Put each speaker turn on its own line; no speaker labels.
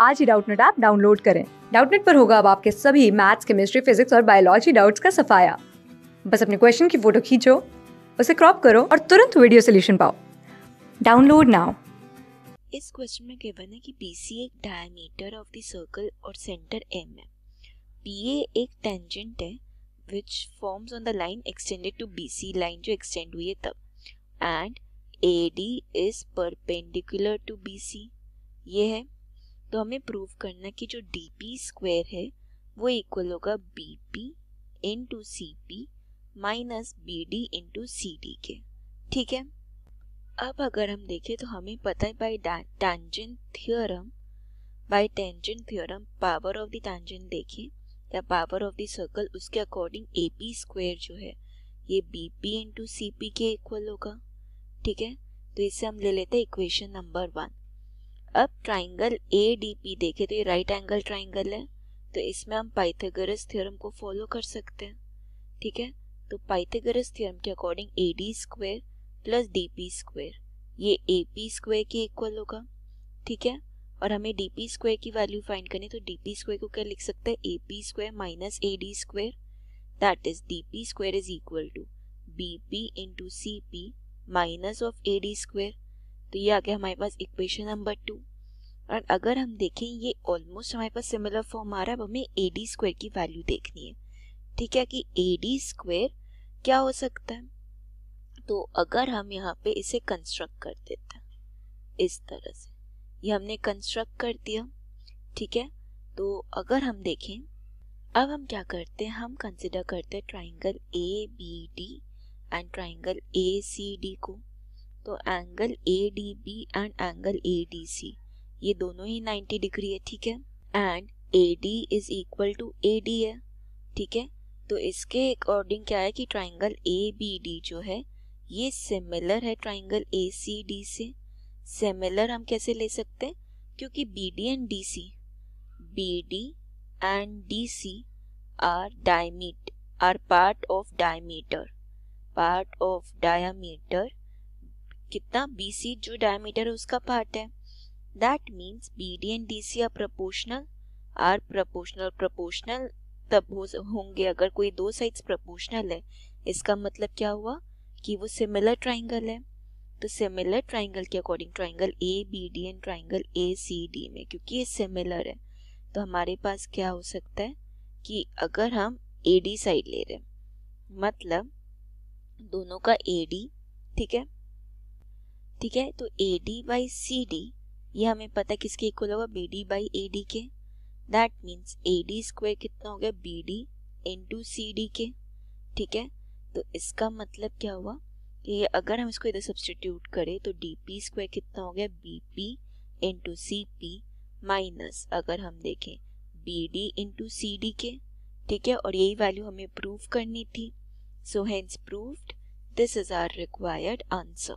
आज ही Doubtnut app download करें डाउटनेट पर होगा अब आपके सभी मैथ्स केमिस्ट्री फिजिक्स और बायोलॉजी डाउट्स का सफाया बस अपने क्वेश्चन की फोटो खींचो उसे क्रॉप करो और तुरंत वीडियो सोल्यूशन पाओ डाउनलोड नाउ इस क्वेश्चन में गिवन है कि बी सी एक डायमीटर ऑफ द सर्कल और सेंटर एम है पी ए एक टेंजेंट है which forms on the line extended to B C line जो एक्सटेंड हुई है तब and A D is perpendicular to B C ये है तो हमें प्रूव करना कि जो डी पी स्क्वेयर है वो इक्वल होगा B P into C P minus B D into C D के ठीक है अब अगर हम देखें तो हमें पता है by tangent theorem by tangent theorem power of the tangent देखें या पावर ऑफ द सर्कल उसके अकॉर्डिंग ए पी स्क्वेयर जो है ये B P into C P के इक्वल होगा ठीक है तो इसे हम ले लेते हैं इक्वेशन नंबर वन अब ट्राइंगल ए डी पी देखे तो ये राइट एंगल ट्राइंगल है तो इसमें हम पाइथागोरस थ्योरम को फॉलो कर सकते हैं ठीक है तो पाइथागोरस थ्योरम के according A D square plus D P square ये ए पी स्क्वेयर के इक्वल होगा ठीक है और हमें डी पी स्क्वेयर की वैल्यू फाइंड करनी तो डी पी स्क्वेयर को क्या लिख सकते हैं A P square minus A D square that is D P square is equal to B P into C P minus of A D square तो ये आ गया हमारे पास इक्वेशन नंबर टू और अगर हम देखें ये ऑलमोस्ट हमारे पास सिमिलर फॉर्म आ रहा है अब हमें ए डी स्क्वायर की वैल्यू देखनी है ठीक है कि ए डी स्क्वायर क्या हो सकता है तो अगर हम यहाँ पे इसे कंस्ट्रक्ट कर देते हैं इस तरह से ये हमने कंस्ट्रक्ट कर दिया ठीक है तो अगर हम देखें अब हम क्या करते हैं हम कंसिडर करते हैं triangle A B D and triangle A C D को तो angle A D B and angle A D C ये दोनों ही 90 डिग्री है ठीक है and A D is equal to A D है ठीक है तो इसके अकॉर्डिंग क्या है कि ट्राइंगल ए बी डी जो है ये सिमिलर है ट्राइंगल ए सी डी से सिमिलर हम कैसे ले सकते हैं क्योंकि B D and D C B D and D C are diameter part of diameter part of diameter कितना बी सी जो डायमीटर है उसका पार्ट है that means B D and D C are proportional are proportional proportional तब हो होंगे अगर कोई दो साइड्स प्रपोर्शनल है इसका मतलब क्या हुआ कि वो सिमिलर ट्राइंगल है तो सिमिलर ट्राइंगल के according triangle A B D and triangle A C D में क्योंकि ये सिमिलर है तो हमारे पास क्या हो सकता है कि अगर हम ए डी साइड ले रहे हैं मतलब दोनों का ए डी ठीक है ठीक है तो A D by C D ये हमें पता किसके इक्वल होगा B D by A D के that means A D square कितना हो गया B D into C D के ठीक है तो इसका मतलब क्या हुआ कि अगर हम इसको इधर सब्सटीट्यूट करें तो डी पी स्क्वायर कितना हो गया B P into C P minus अगर हम देखें B D into C D के ठीक है और यही वैल्यू हमें प्रूव करनी थी so hence proved this is our required answer